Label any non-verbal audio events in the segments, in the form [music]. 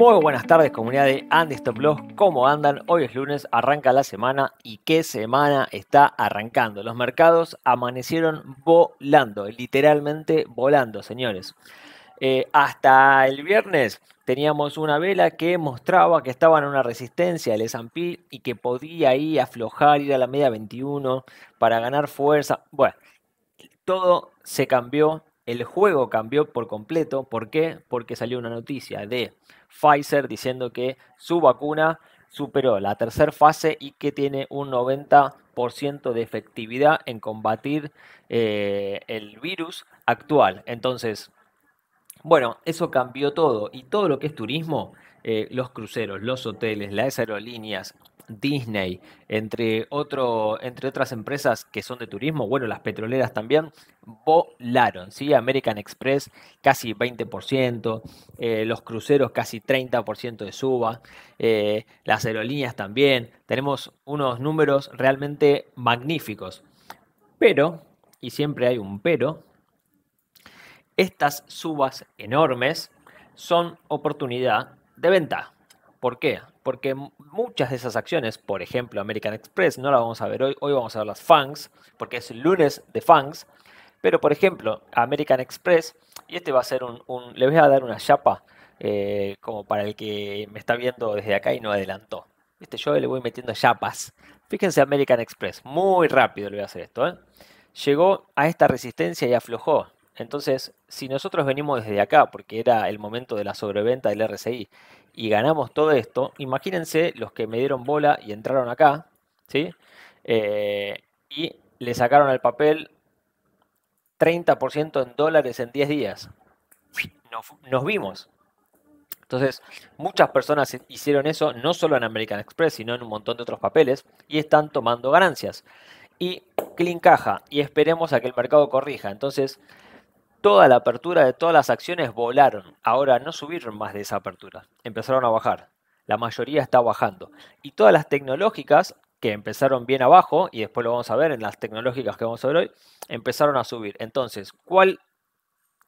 Muy buenas tardes comunidad de Andy Stop Loss, ¿cómo andan? Hoy es lunes, arranca la semana y qué semana está arrancando. Los mercados amanecieron volando, literalmente volando, señores. Eh, hasta el viernes teníamos una vela que mostraba que estaba en una resistencia el S&P y que podía ir aflojar, ir a la media 21 para ganar fuerza. Bueno, todo se cambió, el juego cambió por completo. ¿Por qué? Porque salió una noticia de Pfizer diciendo que su vacuna superó la tercera fase y que tiene un 90% de efectividad en combatir eh, el virus actual. Entonces, bueno, eso cambió todo y todo lo que es turismo, eh, los cruceros, los hoteles, las aerolíneas, Disney, entre, entre otras empresas que son de turismo, bueno, las petroleras también, volaron, ¿sí? American Express casi 20%, eh, los cruceros casi 30% de suba, eh, las aerolíneas también, tenemos unos números realmente magníficos. Pero, y siempre hay un pero, estas subas enormes son oportunidad de venta. ¿Por qué? porque muchas de esas acciones, por ejemplo American Express, no la vamos a ver hoy, hoy vamos a ver las FANGs, porque es el lunes de FANGs, pero por ejemplo American Express, y este va a ser un, le voy a dar una chapa eh, como para el que me está viendo desde acá y no adelantó. Este, yo le voy metiendo chapas. Fíjense American Express, muy rápido le voy a hacer esto. ¿eh? Llegó a esta resistencia y aflojó. Entonces, si nosotros venimos desde acá, porque era el momento de la sobreventa del RSI, y ganamos todo esto, imagínense los que me dieron bola y entraron acá, ¿sí? Eh, y le sacaron al papel 30% en dólares en 10 días. Nos, vimos. Entonces, muchas personas hicieron eso, no solo en American Express, sino en un montón de otros papeles, y están tomando ganancias. Y clean caja, y esperemos a que el mercado corrija. Entonces, toda la apertura de todas las acciones volaron. Ahora no subieron más de esa apertura, empezaron a bajar. La mayoría está bajando. Y todas las tecnológicas que empezaron bien abajo, y después lo vamos a ver en las tecnológicas que vamos a ver hoy, empezaron a subir. Entonces, ¿cuál,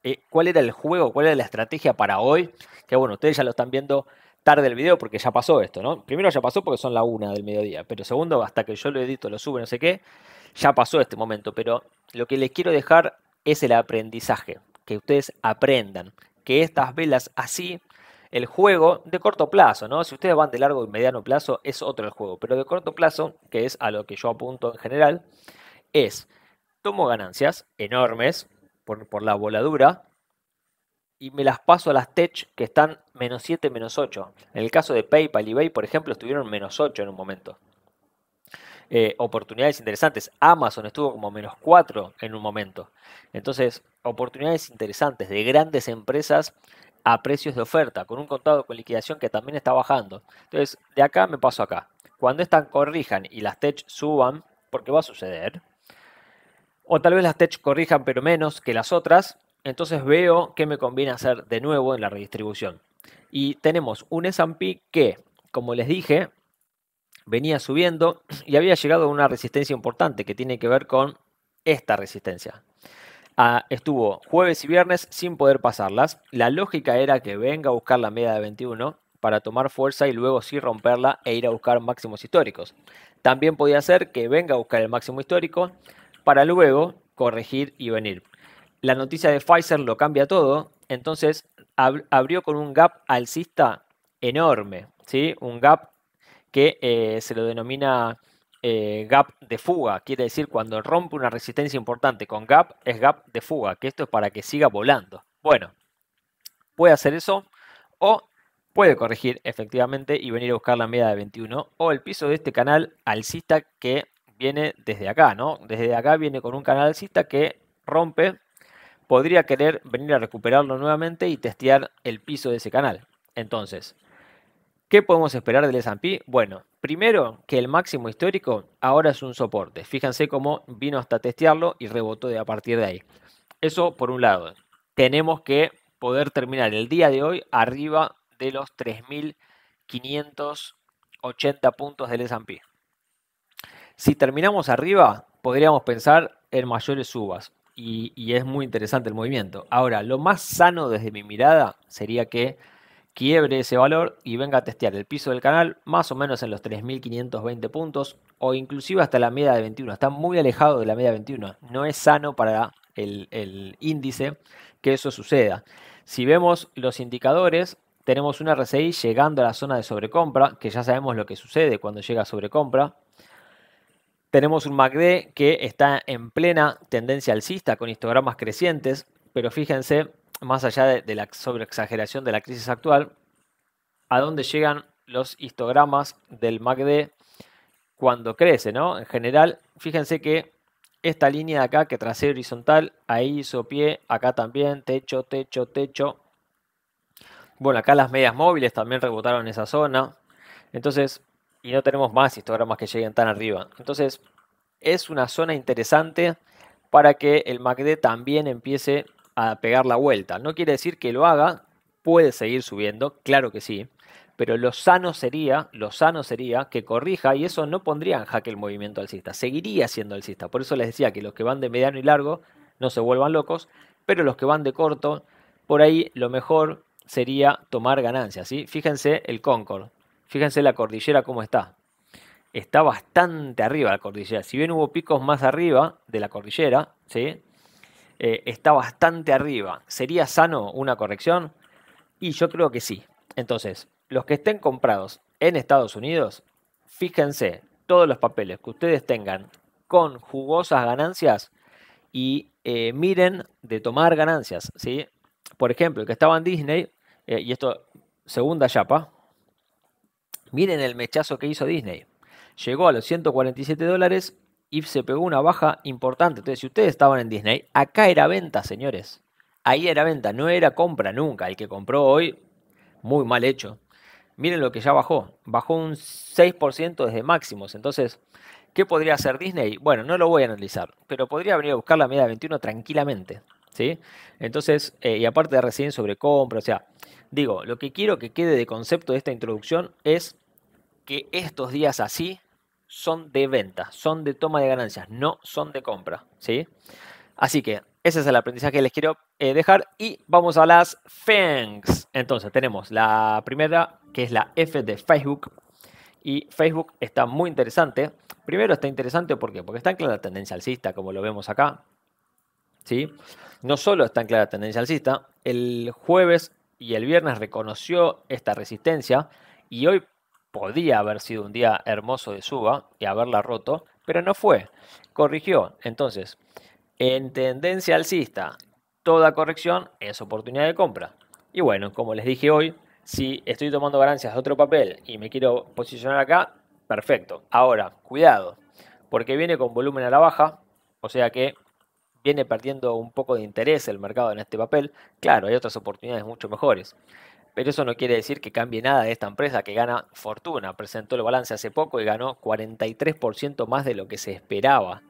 eh, cuál era el juego, cuál era la estrategia para hoy? Que bueno, ustedes ya lo están viendo tarde el video porque ya pasó esto, ¿no? Primero ya pasó porque son la una del mediodía, pero segundo, hasta que yo lo edito, lo subo, no sé qué, ya pasó este momento. Pero lo que les quiero dejar es el aprendizaje, que ustedes aprendan, que estas velas así, el juego de corto plazo, ¿no? Si ustedes van de largo y mediano plazo es otro el juego, pero de corto plazo, que es a lo que yo apunto en general, es tomo ganancias enormes por, por la voladura y me las paso a las tech que están menos 7, menos 8. En el caso de PayPal y eBay, por ejemplo, estuvieron menos 8 en un momento. Eh, oportunidades interesantes. Amazon estuvo como menos 4 en un momento. Entonces, oportunidades interesantes de grandes empresas a precios de oferta, con un contado con liquidación que también está bajando. Entonces, de acá me paso acá. Cuando estas corrijan y las tech suban, porque va a suceder, o tal vez las tech corrijan pero menos que las otras, entonces veo qué me conviene hacer de nuevo en la redistribución. Y tenemos un S&P que, como les dije, venía subiendo [clears throat] y había llegado a una resistencia importante que tiene que ver con esta resistencia. Ah, estuvo jueves y viernes sin poder pasarlas. La lógica era que venga a buscar la media de 21 para tomar fuerza y luego sí romperla e ir a buscar máximos históricos. También podía ser que venga a buscar el máximo histórico para luego corregir y venir. La noticia de Pfizer lo cambia todo, entonces abrió con un gap alcista enorme, ¿sí? un gap que eh, se lo denomina eh, gap de fuga, quiere decir cuando rompe una resistencia importante con gap, es gap de fuga, que esto es para que siga volando. Bueno, puede hacer eso o puede corregir efectivamente y venir a buscar la media de 21 o el piso de este canal alcista que viene desde acá, ¿no? Desde acá viene con un canal alcista que rompe, podría querer venir a recuperarlo nuevamente y testear el piso de ese canal. Entonces, ¿Qué podemos esperar del S&P? Bueno, primero que el máximo histórico ahora es un soporte. Fíjense cómo vino hasta testearlo y rebotó de a partir de ahí. Eso por un lado. Tenemos que poder terminar el día de hoy arriba de los 3.580 puntos del S&P. Si terminamos arriba, podríamos pensar en mayores subas. Y, y, es muy interesante el movimiento. Ahora, lo más sano desde mi mirada sería que quiebre ese valor y venga a testear el piso del canal más o menos en los 3.520 puntos o inclusive hasta la media de 21. Está muy alejado de la media de 21. No es sano para el, índice que eso suceda. Si vemos los indicadores, tenemos una RCI llegando a la zona de sobrecompra, que ya sabemos lo que sucede cuando llega a sobrecompra. Tenemos un MACD que está en plena tendencia alcista con histogramas crecientes, pero fíjense más allá de, la sobreexageración de la crisis actual, a dónde llegan los histogramas del MACD cuando crece, ¿no? En general, fíjense que esta línea de acá que tracé horizontal, ahí hizo pie, acá también, techo, techo, techo. Bueno, acá las medias móviles también rebotaron esa zona. Entonces, y no tenemos más histogramas que lleguen tan arriba. Entonces, es una zona interesante para que el MACD también empiece a pegar la vuelta. No quiere decir que lo haga, puede seguir subiendo, claro que sí, pero lo sano sería, lo sano sería que corrija y eso no pondría en jaque el movimiento alcista, seguiría siendo alcista. Por eso les decía que los que van de mediano y largo no se vuelvan locos, pero los que van de corto, por ahí lo mejor sería tomar ganancias, ¿sí? Fíjense el Concord, fíjense la cordillera cómo está. Está bastante arriba la cordillera. Si bien hubo picos más arriba de la cordillera, ¿sí? Eh, está bastante arriba. ¿Sería sano una corrección? Y yo creo que sí. Entonces, los que estén comprados en Estados Unidos, fíjense, todos los papeles que ustedes tengan con jugosas ganancias y eh, miren de tomar ganancias. ¿sí? Por ejemplo, el que estaba en Disney, eh, y esto, segunda chapa, miren el mechazo que hizo Disney. Llegó a los 147 dólares y se pegó una baja importante. Entonces, si ustedes estaban en Disney, acá era venta, señores. Ahí era venta, no era compra nunca. El que compró hoy, muy mal hecho. Miren lo que ya bajó. Bajó un 6% desde máximos. Entonces, ¿qué podría hacer Disney? Bueno, no lo voy a analizar, pero podría venir a buscar la media 21 tranquilamente. ¿sí? Entonces, eh, y aparte de recién sobre compra, o sea, digo, lo que quiero que quede de concepto de esta introducción es que estos días así son de venta, son de toma de ganancias, no son de compra. ¿sí? Así que ese es el aprendizaje que les quiero eh, dejar y vamos a las FANGs. E Entonces tenemos la primera que es la F de Facebook y Facebook está muy interesante. Primero está interesante ¿por porque está en clara tendencia alcista como lo vemos acá. ¿sí? No solo está en clara tendencia alcista, el jueves y el viernes reconoció esta resistencia y hoy podía haber sido un día hermoso de Suba y haberla roto, pero no fue. Corrigió. Entonces, en tendencia alcista, toda corrección es oportunidad de compra. Y bueno, como les dije hoy, si estoy tomando ganancias de otro papel y me quiero posicionar acá, perfecto. Ahora, cuidado, porque viene con volumen a la baja, o sea que viene perdiendo un poco de interés el mercado en este papel. Claro, hay otras oportunidades mucho mejores. Pero eso no quiere decir que cambie nada de esta empresa que gana fortuna. Presentó el balance hace poco y ganó 43% más de lo que se esperaba.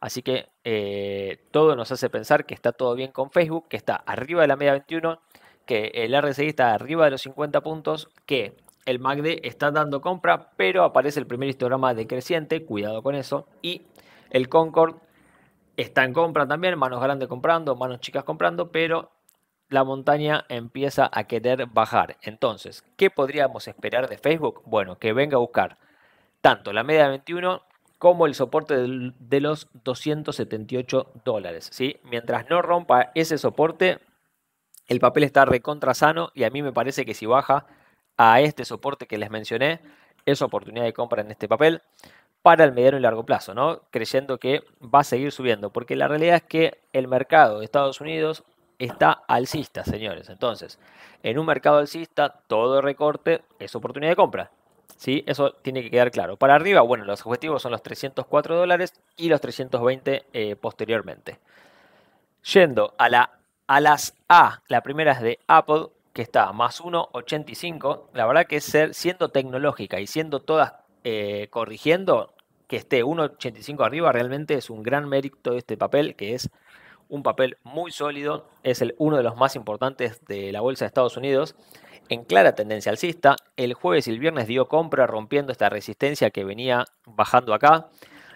Así que eh, todo nos hace pensar que está todo bien con Facebook, que está arriba de la media 21, que el RSI está arriba de los 50 puntos, que el MACD está dando compra, pero aparece el primer histograma decreciente, cuidado con eso, y el Concord está en compra también, manos grandes comprando, manos chicas comprando, pero la montaña empieza a querer bajar. Entonces, ¿qué podríamos esperar de Facebook? Bueno, que venga a buscar tanto la media de 21 como el soporte de los 278 dólares. ¿sí? Mientras no rompa ese soporte, el papel está recontra sano y a mí me parece que si baja a este soporte que les mencioné, es oportunidad de compra en este papel para el mediano y largo plazo, ¿no? creyendo que va a seguir subiendo, porque la realidad es que el mercado de Estados Unidos está alcista, señores. Entonces, en un mercado alcista, todo recorte es oportunidad de compra. ¿Sí? Eso tiene que quedar claro. Para arriba, bueno, los objetivos son los 304 dólares y los 320 eh, posteriormente. Yendo a, la, a las A, la primera es de Apple, que está más 1,85. La verdad que ser, siendo tecnológica y siendo todas eh, corrigiendo, que esté 1,85 arriba realmente es un gran mérito de este papel que es un papel muy sólido, es uno de los más importantes de la bolsa de Estados Unidos. En clara tendencia alcista, el jueves y el viernes dio compra rompiendo esta resistencia que venía bajando acá.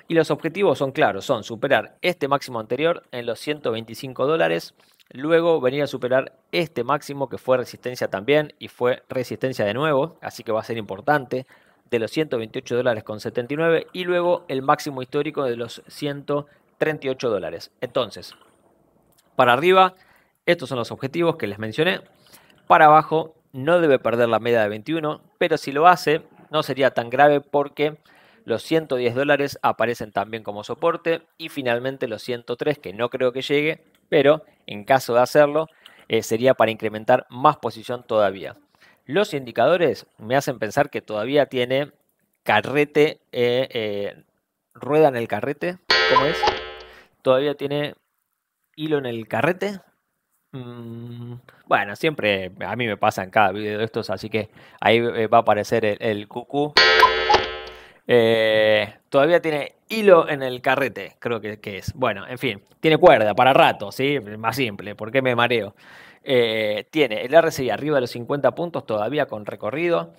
Y los objetivos son claros, son superar este máximo anterior en los 125 dólares, luego venir a superar este máximo que fue resistencia también y fue resistencia de nuevo, así que va a ser importante, de los 128 dólares con 79 y luego el máximo histórico de los 138 dólares. Entonces, para arriba, estos son los objetivos que les mencioné. Para abajo, no debe perder la media de 21, pero si lo hace, no sería tan grave porque los 110 dólares aparecen también como soporte y finalmente los 103 que no creo que llegue, pero en caso de hacerlo eh, sería para incrementar más posición todavía. Los indicadores me hacen pensar que todavía tiene carrete, eh, eh, rueda en el carrete, ¿cómo es? Todavía tiene hilo en el carrete. Mm, bueno, siempre a mí me pasa en cada video de estos, así que ahí eh, va a aparecer el, cucú. Eh, todavía tiene hilo en el carrete, creo que, es. Bueno, en fin, tiene cuerda para rato, ¿sí? Más simple, porque me mareo? Eh, tiene el RCI arriba de los 50 puntos, todavía con recorrido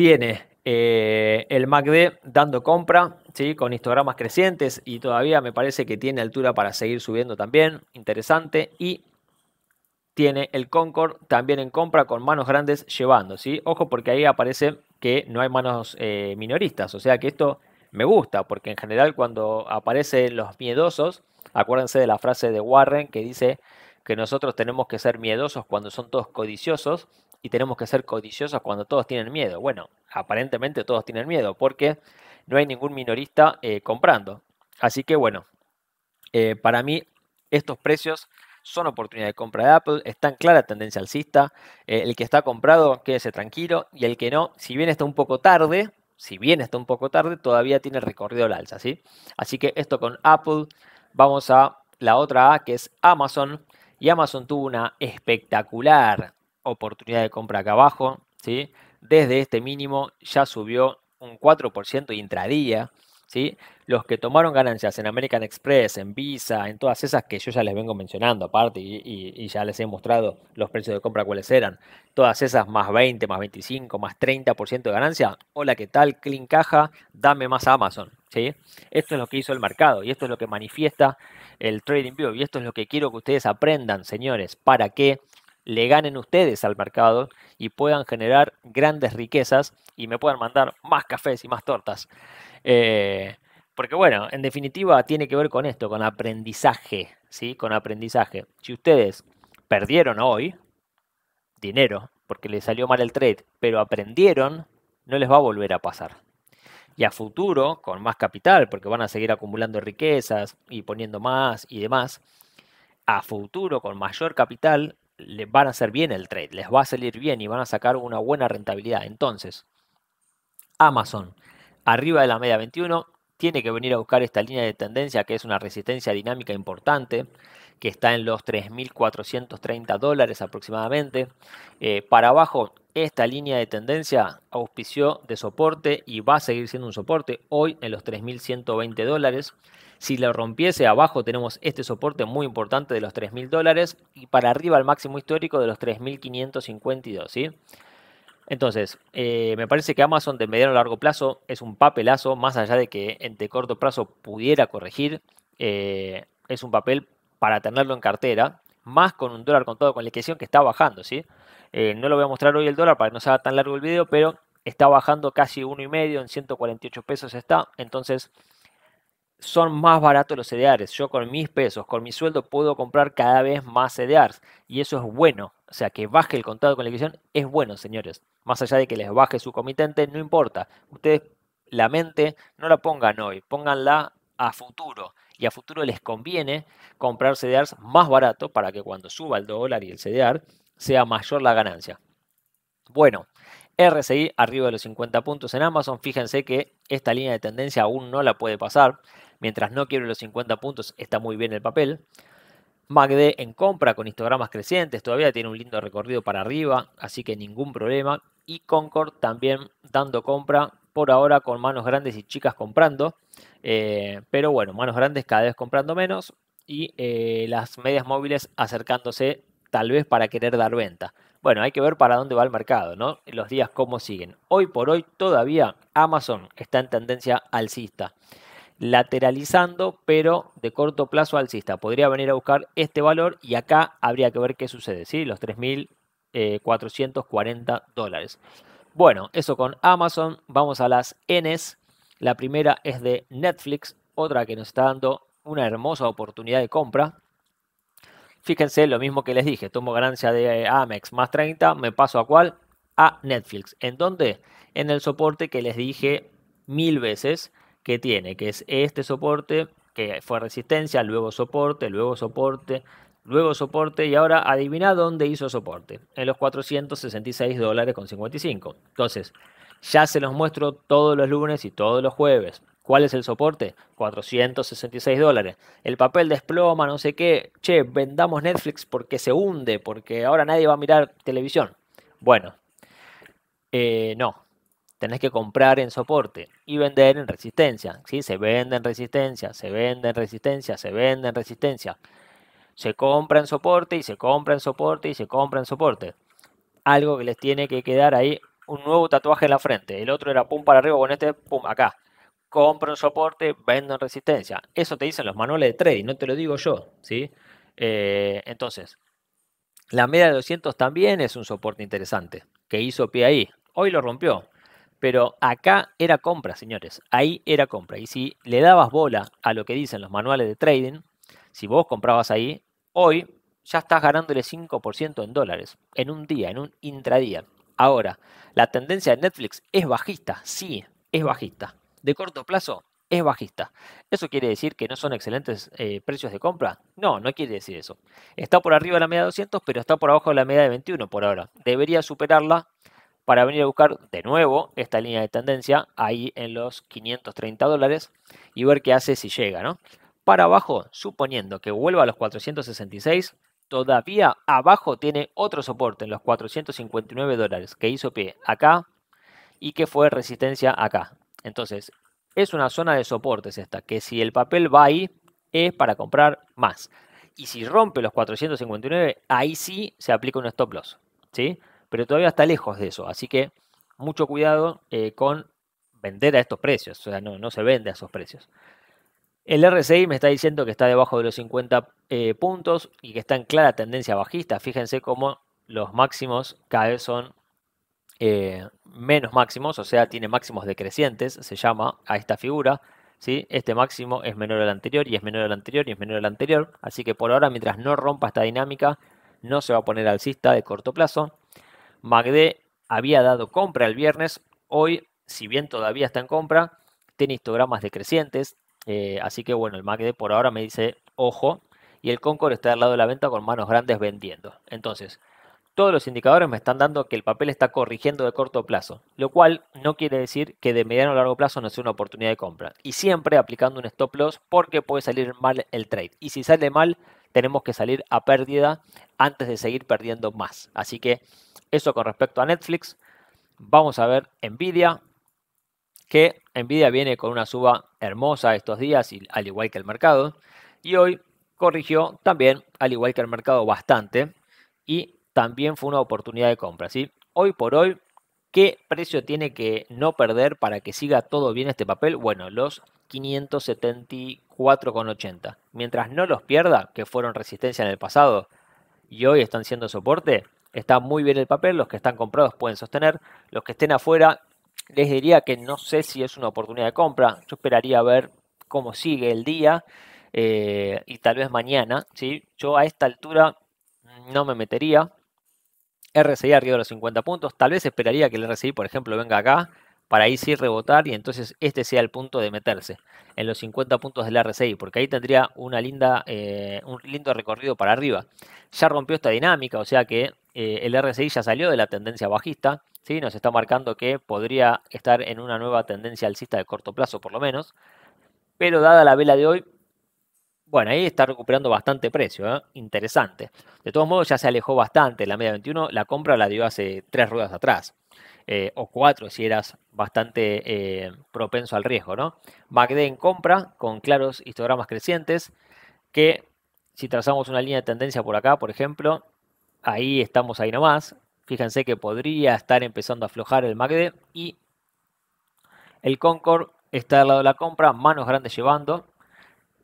tiene eh, el MACD dando compra, ¿sí? con histogramas crecientes y todavía me parece que tiene altura para seguir subiendo también, interesante. Y tiene el Concord también en compra con manos grandes llevando, ¿sí? Ojo porque ahí aparece que no hay manos eh, minoristas, o sea que esto me gusta porque en general cuando aparecen los miedosos, acuérdense de la frase de Warren que dice que nosotros tenemos que ser miedosos cuando son todos codiciosos, y tenemos que ser codiciosos cuando todos tienen miedo. Bueno, aparentemente todos tienen miedo porque no hay ningún minorista eh, comprando. Así que bueno, eh, para mí estos precios son oportunidad de compra de Apple, está en clara tendencia alcista, eh, el que está comprado quédese tranquilo y el que no, si bien está un poco tarde, si bien está un poco tarde, todavía tiene recorrido al alza, ¿sí? Así que esto con Apple, vamos a la otra A que es Amazon y Amazon tuvo una espectacular oportunidad de compra acá abajo, ¿sí? Desde este mínimo ya subió un 4% intradía, ¿sí? Los que tomaron ganancias en American Express, en Visa, en todas esas que yo ya les vengo mencionando aparte y, ya les he mostrado los precios de compra cuáles eran, todas esas más 20, más 25, más 30% de ganancia, hola, ¿qué tal? Clean caja, dame más Amazon, ¿sí? Esto es lo que hizo el mercado y esto es lo que manifiesta el Trading View y esto es lo que quiero que ustedes aprendan, señores, para que le ganen ustedes al mercado y puedan generar grandes riquezas y me puedan mandar más cafés y más tortas. Eh, porque bueno, en definitiva tiene que ver con esto, con aprendizaje, ¿sí? Con aprendizaje. Si ustedes perdieron hoy dinero porque les salió mal el trade, pero aprendieron, no les va a volver a pasar. Y a futuro, con más capital, porque van a seguir acumulando riquezas y poniendo más y demás, a futuro, con mayor capital, van a hacer bien el trade, les va a salir bien y van a sacar una buena rentabilidad. Entonces, Amazon, arriba de la media 21, tiene que venir a buscar esta línea de tendencia que es una resistencia dinámica importante, que está en los 3.430 dólares aproximadamente. Eh, para abajo esta línea de tendencia auspició de soporte y va a seguir siendo un soporte hoy en los 3.120 dólares. Si lo rompiese abajo tenemos este soporte muy importante de los 3.000 dólares y para arriba el máximo histórico de los 3.552. Entonces, eh, me parece que Amazon de mediano a largo plazo es un papelazo, más allá de que de corto plazo pudiera corregir, eh, es un papel para tenerlo en cartera, más con un dólar contado con la inflación que está bajando, ¿sí? Eh, no lo voy a mostrar hoy el dólar para que no sea tan largo el video, pero está bajando casi uno y medio, en 148 pesos está. Entonces son más baratos los CDRs. E Yo con mis pesos, con mi sueldo, puedo comprar cada vez más CDRs. E y eso es bueno. O sea, que baje el contado con la liquidación es bueno, señores. Más allá de que les baje su comitente, no importa. Ustedes la mente no la pongan hoy, pónganla a futuro. Y a futuro les conviene comprar CDRs e más barato para que cuando suba el dólar y el CDR sea mayor la ganancia. Bueno, RSI arriba de los 50 puntos en Amazon. Fíjense que esta línea de tendencia aún no la puede pasar. Mientras no quiebre los 50 puntos, está muy bien el papel. MACD en compra con histogramas crecientes, todavía tiene un lindo recorrido para arriba, así que ningún problema. Y Concord también dando compra por ahora con manos grandes y chicas comprando. Eh, pero bueno, manos grandes cada vez comprando menos y eh, las medias móviles acercándose tal vez para querer dar venta. Bueno, hay que ver para dónde va el mercado, ¿no? Los días cómo siguen. Hoy por hoy todavía Amazon está en tendencia alcista, lateralizando, pero de corto plazo alcista. Podría venir a buscar este valor y acá habría que ver qué sucede, ¿sí? Los 3.440 eh, dólares. Bueno, eso con Amazon. Vamos a las Ns. La primera es de Netflix, otra que nos está dando una hermosa oportunidad de compra. Fíjense lo mismo que les dije, tomo ganancia de eh, Amex más 30, me paso a cuál? A Netflix. ¿En dónde? En el soporte que les dije mil veces que tiene, que es este soporte, que fue resistencia, luego soporte, luego soporte, luego soporte y ahora adivina dónde hizo soporte, en los 466 dólares con 55. Entonces, ya se los muestro todos los lunes y todos los jueves. ¿Cuál es el soporte? 466 dólares. El papel desploma, no sé qué. Che, vendamos Netflix porque se hunde, porque ahora nadie va a mirar televisión. Bueno, eh, no. Tenés que comprar en soporte y vender en resistencia. ¿sí? Se vende en resistencia, se vende en resistencia, se vende en resistencia. Se compra en soporte y se compra en soporte y se compra en soporte. Algo que les tiene que quedar ahí un nuevo tatuaje en la frente. El otro era pum para arriba, con este pum acá compra un soporte, vendo en resistencia. Eso te dicen los manuales de trading, no te lo digo yo, ¿sí? Eh, entonces, la media de 200 también es un soporte interesante, que hizo pie ahí. Hoy lo rompió, pero acá era compra, señores. Ahí era compra. Y si le dabas bola a lo que dicen los manuales de trading, si vos comprabas ahí, hoy ya estás ganándole 5% en dólares, en un día, en un intradía. Ahora, la tendencia de Netflix es bajista, sí, es bajista de corto plazo es bajista. ¿Eso quiere decir que no son excelentes eh, precios de compra? No, no quiere decir eso. Está por arriba de la media de 200, pero está por abajo de la media de 21 por ahora. Debería superarla para venir a buscar de nuevo esta línea de tendencia ahí en los 530 dólares y ver qué hace si llega, ¿no? Para abajo, suponiendo que vuelva a los 466, todavía abajo tiene otro soporte en los 459 dólares que hizo pie acá y que fue resistencia acá. Entonces, es una zona de soportes esta, que si el papel va ahí, es para comprar más. Y si rompe los 459, ahí sí se aplica un stop loss. ¿sí? Pero todavía está lejos de eso. Así que mucho cuidado eh, con vender a estos precios. O sea, no, se vende a esos precios. El RSI me está diciendo que está debajo de los 50 eh, puntos y que está en clara tendencia bajista. Fíjense cómo los máximos cada vez son eh, menos máximos, o sea, tiene máximos decrecientes, se llama a esta figura. ¿sí? Este máximo es menor al anterior y es menor al anterior y es menor al anterior. Así que por ahora, mientras no rompa esta dinámica, no se va a poner alcista de corto plazo. MACD había dado compra el viernes, hoy, si bien todavía está en compra, tiene histogramas decrecientes. Eh, así que bueno, el MACD por ahora me dice ojo. Y el Concord está al lado de la venta con manos grandes vendiendo. Entonces, todos los indicadores me están dando que el papel está corrigiendo de corto plazo, lo cual no quiere decir que de mediano a largo plazo no sea una oportunidad de compra. Y siempre aplicando un stop loss porque puede salir mal el trade. Y si sale mal, tenemos que salir a pérdida antes de seguir perdiendo más. Así que eso con respecto a Netflix. Vamos a ver Nvidia, que Nvidia viene con una suba hermosa estos días, y, al igual que el mercado. Y hoy corrigió también, al igual que el mercado, bastante. Y también fue una oportunidad de compra. ¿sí? Hoy por hoy, ¿qué precio tiene que no perder para que siga todo bien este papel? Bueno, los 574,80. Mientras no los pierda, que fueron resistencia en el pasado y hoy están siendo soporte, está muy bien el papel. Los que están comprados pueden sostener. Los que estén afuera, les diría que no sé si es una oportunidad de compra. Yo esperaría ver cómo sigue el día eh, y tal vez mañana. ¿sí? Yo a esta altura no me metería. RSI arriba de los 50 puntos. Tal vez esperaría que el RSI, por ejemplo, venga acá para ahí sí rebotar y entonces este sea el punto de meterse en los 50 puntos del RSI, porque ahí tendría una linda, eh, un lindo recorrido para arriba. Ya rompió esta dinámica, o sea que eh, el RSI ya salió de la tendencia bajista, ¿sí? nos está marcando que podría estar en una nueva tendencia alcista de corto plazo por lo menos, pero dada la vela de hoy, bueno, ahí está recuperando bastante precio, ¿eh? interesante. De todos modos, ya se alejó bastante la media 21, la compra la dio hace tres ruedas atrás, eh, o cuatro si eras bastante eh, propenso al riesgo, ¿no? en compra con claros histogramas crecientes, que si trazamos una línea de tendencia por acá, por ejemplo, ahí estamos ahí nomás. Fíjense que podría estar empezando a aflojar el MACD y el Concord está al lado de la compra, manos grandes llevando,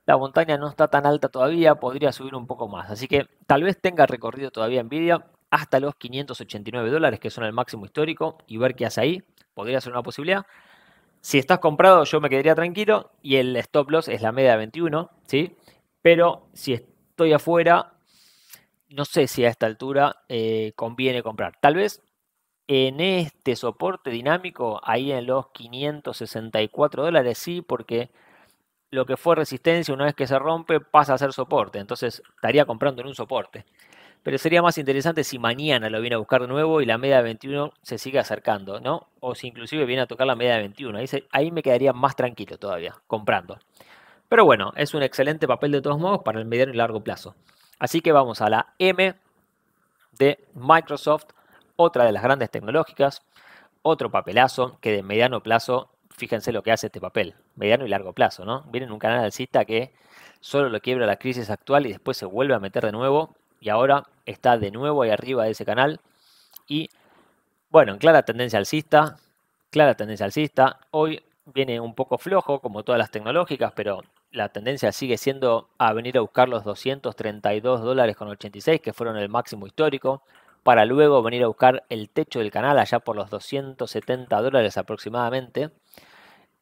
la montaña no está tan alta todavía, podría subir un poco más. Así que tal vez tenga recorrido todavía Nvidia hasta los 589 dólares, que son el máximo histórico, y ver qué hace ahí. Podría ser una posibilidad. Si estás comprado, yo me quedaría tranquilo y el stop loss es la media 21, ¿sí? Pero si estoy afuera, no sé si a esta altura eh, conviene comprar. Tal vez en este soporte dinámico, ahí en los 564 dólares, sí, porque lo que fue resistencia, una vez que se rompe, pasa a ser soporte. Entonces estaría comprando en un soporte. Pero sería más interesante si mañana lo viene a buscar de nuevo y la media de 21 se sigue acercando, ¿no? O si inclusive viene a tocar la media de 21. Ahí, ahí me quedaría más tranquilo todavía, comprando. Pero bueno, es un excelente papel de todos modos para el mediano y largo plazo. Así que vamos a la M de Microsoft, otra de las grandes tecnológicas, otro papelazo que de mediano plazo fíjense lo que hace este papel, mediano y largo plazo, ¿no? en un canal alcista que solo lo quiebra la crisis actual y después se vuelve a meter de nuevo y ahora está de nuevo ahí arriba de ese canal y, bueno, en clara tendencia alcista, clara tendencia alcista, hoy viene un poco flojo como todas las tecnológicas, pero la tendencia sigue siendo a venir a buscar los 232 dólares con 86 que fueron el máximo histórico para luego venir a buscar el techo del canal allá por los 270 dólares aproximadamente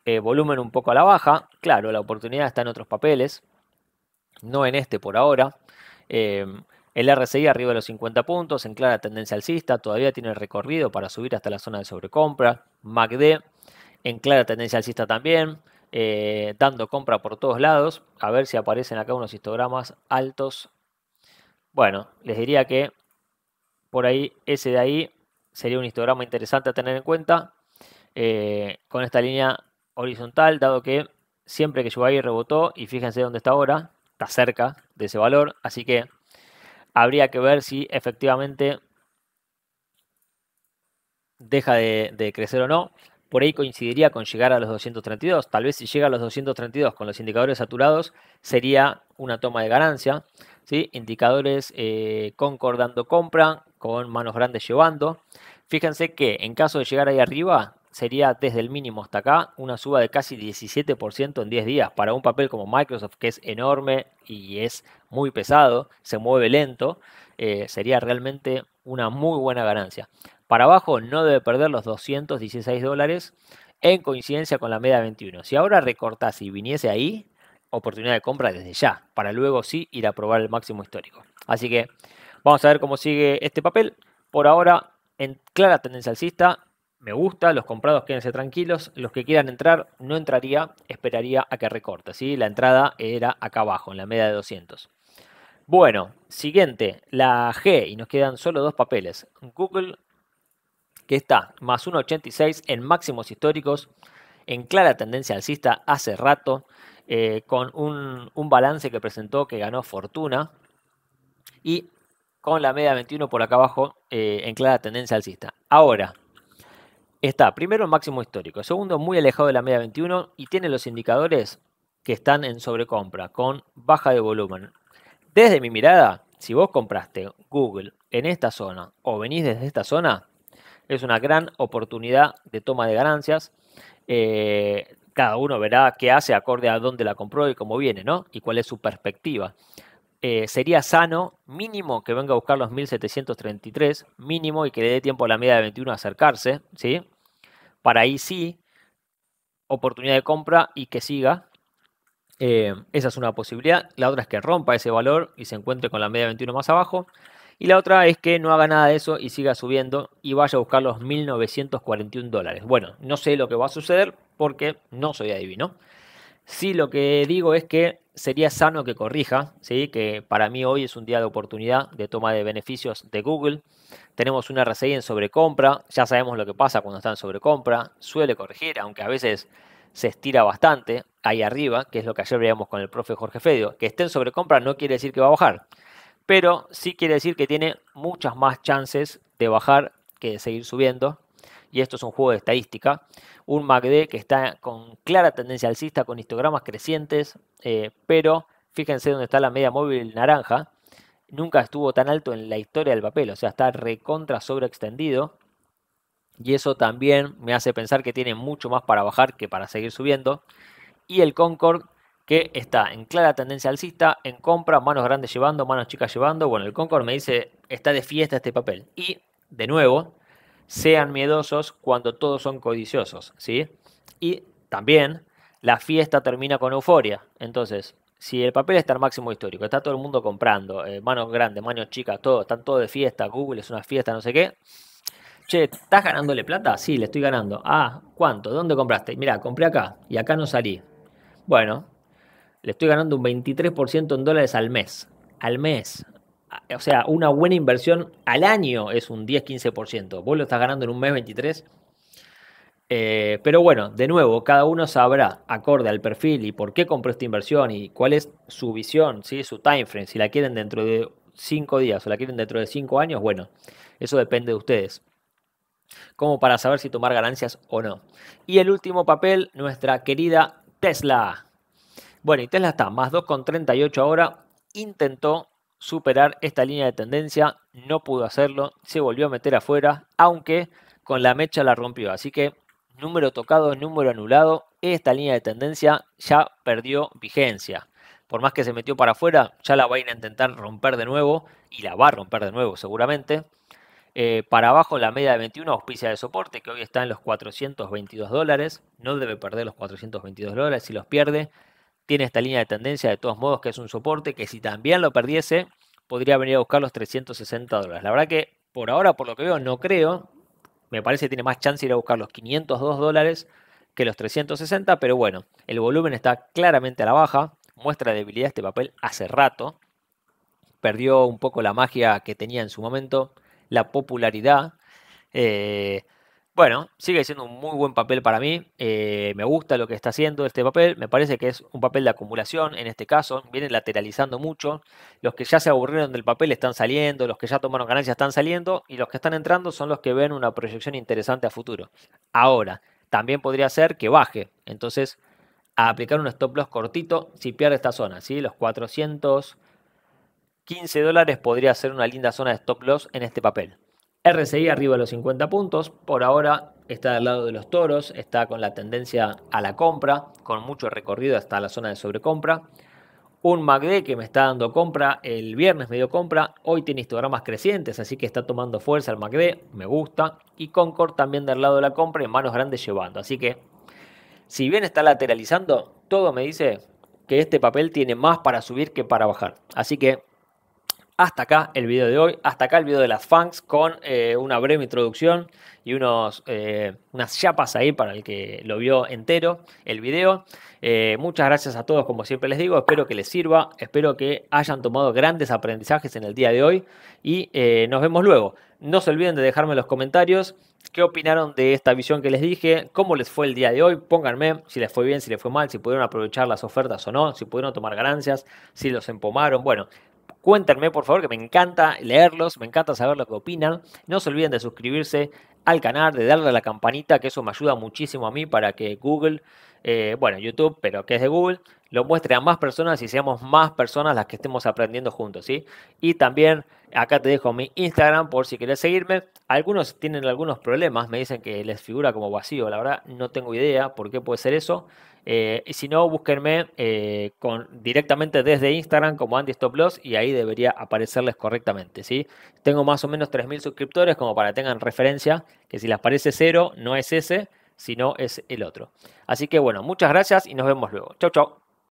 eh, volumen un poco a la baja. Claro, la oportunidad está en otros papeles. No en este por ahora. Em, el RSI arriba de los 50 puntos, en clara tendencia alcista, todavía tiene recorrido para subir hasta la zona de sobrecompra. MACD en clara tendencia alcista también, eh, dando compra por todos lados. A ver si aparecen acá unos histogramas altos. Bueno, les diría que por ahí ese de ahí sería un histograma interesante a tener en cuenta. Eh, con esta línea horizontal, dado que siempre que llegó ahí rebotó y fíjense dónde está ahora, está cerca de ese valor, así que habría que ver si efectivamente deja de, crecer o no. Por ahí coincidiría con llegar a los 232. Tal vez si llega a los 232 con los indicadores saturados sería una toma de ganancia. ¿sí? Indicadores eh, concordando compra, con manos grandes llevando. Fíjense que en caso de llegar ahí arriba, sería desde el mínimo hasta acá una suba de casi 17% en 10 días. Para un papel como Microsoft, que es enorme y es muy pesado, se mueve lento, eh, sería realmente una muy buena ganancia. Para abajo no debe perder los 216 dólares en coincidencia con la media 21. Si ahora recortase y viniese ahí, oportunidad de compra desde ya, para luego sí ir a probar el máximo histórico. Así que vamos a ver cómo sigue este papel. Por ahora, en clara tendencia alcista, me gusta, los comprados quédense tranquilos, los que quieran entrar no entraría, esperaría a que recorte, ¿sí? La entrada era acá abajo, en la media de 200. Bueno, siguiente, la G, y nos quedan solo dos papeles. Google, que está más 1,86 en máximos históricos, en clara tendencia alcista hace rato, eh, con un, balance que presentó que ganó fortuna, y con la media 21 por acá abajo eh, en clara tendencia alcista. Ahora, está primero el máximo histórico, segundo muy alejado de la media 21 y tiene los indicadores que están en sobrecompra con baja de volumen. Desde mi mirada, si vos compraste Google en esta zona o venís desde esta zona, es una gran oportunidad de toma de ganancias. Eh, cada uno verá qué hace acorde a dónde la compró y cómo viene, ¿no? Y cuál es su perspectiva. Eh, sería sano, mínimo, que venga a buscar los 1733, mínimo, y que le dé tiempo a la media de 21 a acercarse, ¿sí? para ahí sí, oportunidad de compra y que siga. Eh, esa es una posibilidad. La otra es que rompa ese valor y se encuentre con la media 21 más abajo. Y la otra es que no haga nada de eso y siga subiendo y vaya a buscar los 1941 dólares. Bueno, no sé lo que va a suceder porque no soy adivino. Sí, lo que digo es que sería sano que corrija, que para mí hoy es un día de oportunidad de toma de beneficios de Google. Tenemos una RSI en sobrecompra, ya sabemos lo que pasa cuando está en sobrecompra, suele corregir, aunque a veces se estira bastante ahí arriba, que es lo que ayer veíamos con el profe Jorge Fedio. Que esté en sobrecompra no quiere decir que va a bajar, pero sí quiere decir que tiene muchas más chances de bajar que de seguir subiendo y esto es un juego de estadística, un MACD que está con clara tendencia alcista, con histogramas crecientes, eh, pero fíjense dónde está la media móvil naranja, nunca estuvo tan alto en la historia del papel, o sea, está recontra sobre extendido. y eso también me hace pensar que tiene mucho más para bajar que para seguir subiendo, y el Concord que está en clara tendencia alcista, en compra, manos grandes llevando, manos chicas llevando. Bueno, el Concord me dice, está de fiesta este papel. Y, de nuevo, sean miedosos cuando todos son codiciosos, ¿sí? Y también la fiesta termina con euforia. Entonces, si el papel está al máximo histórico, está todo el mundo comprando, eh, manos grandes, manos chicas, todo, están todos de fiesta, Google es una fiesta, no sé qué. Che, ¿estás ganándole plata? Sí, le estoy ganando. Ah, ¿cuánto? ¿Dónde compraste? Mira, compré acá y acá no salí. Bueno, le estoy ganando un 23% en dólares al mes. Al mes o sea, una buena inversión al año es un 10-15%. Vos lo estás ganando en un mes 23. Eh, pero bueno, de nuevo, cada uno sabrá, acorde al perfil y por qué compró esta inversión y cuál es su visión, ¿sí? su time frame, si la quieren dentro de 5 días o la quieren dentro de 5 años, bueno, eso depende de ustedes. Como para saber si tomar ganancias o no. Y el último papel, nuestra querida Tesla. Bueno, y Tesla está más 2,38 ahora. Intentó superar esta línea de tendencia, no pudo hacerlo, se volvió a meter afuera, aunque con la mecha la rompió. Así que número tocado, número anulado, esta línea de tendencia ya perdió vigencia. Por más que se metió para afuera, ya la va a intentar romper de nuevo y la va a romper de nuevo seguramente. Eh, para abajo la media de 21 auspicia de soporte que hoy está en los 422 dólares. No debe perder los 422 dólares. Si los pierde, tiene esta línea de tendencia de todos modos que es un soporte que si también lo perdiese podría venir a buscar los 360 dólares. La verdad que por ahora, por lo que veo, no creo. Me parece que tiene más chance de ir a buscar los 502 dólares que los 360, pero bueno, el volumen está claramente a la baja. Muestra debilidad este papel hace rato. Perdió un poco la magia que tenía en su momento, la popularidad. Eh, bueno, sigue siendo un muy buen papel para mí. Eh, me gusta lo que está haciendo este papel. Me parece que es un papel de acumulación en este caso. Viene lateralizando mucho. Los que ya se aburrieron del papel están saliendo. Los que ya tomaron ganancias están saliendo. Y los que están entrando son los que ven una proyección interesante a futuro. Ahora, también podría ser que baje. Entonces, a aplicar un stop loss cortito si pierde esta zona. ¿sí? Los 415 dólares podría ser una linda zona de stop loss en este papel. RCI arriba de los 50 puntos, por ahora está del lado de los toros, está con la tendencia a la compra, con mucho recorrido hasta la zona de sobrecompra. Un MACD que me está dando compra, el viernes me dio compra, hoy tiene histogramas crecientes, así que está tomando fuerza el MACD, me gusta. Y Concord también del lado de la compra En manos grandes llevando. Así que, si bien está lateralizando, todo me dice que este papel tiene más para subir que para bajar. Así que hasta acá el video de hoy, hasta acá el video de las fans con eh, una breve introducción y unos, eh, unas chapas ahí para el que lo vio entero el video. Eh, muchas gracias a todos, como siempre les digo, espero que les sirva, espero que hayan tomado grandes aprendizajes en el día de hoy y nos vemos luego. No se olviden de dejarme en los comentarios qué opinaron de esta visión que les dije, cómo les fue el día de hoy, pónganme si les fue bien, si les fue mal, si pudieron aprovechar las ofertas o no, si pudieron tomar ganancias, si los empomaron, bueno, Cuéntenme, por favor, que me encanta leerlos, me encanta saber lo que opinan. No se olviden de suscribirse al canal, de darle a la campanita, que eso me ayuda muchísimo a mí para que Google, eh, bueno, YouTube, pero que es de Google, lo muestre a más personas y seamos más personas las que estemos aprendiendo juntos, ¿sí? Y también acá te dejo mi Instagram por si querés seguirme. Algunos tienen algunos problemas, me dicen que les figura como vacío, la verdad no tengo idea por qué puede ser eso. Eh, y si no, búsquenme eh, con, directamente desde Instagram como Andy Stop Loss y ahí debería aparecerles correctamente. ¿sí? Tengo más o menos 3.000 suscriptores como para que tengan referencia, que si les parece cero, no es ese, sino es el otro. Así que bueno, muchas gracias y nos vemos luego. Chau, chau.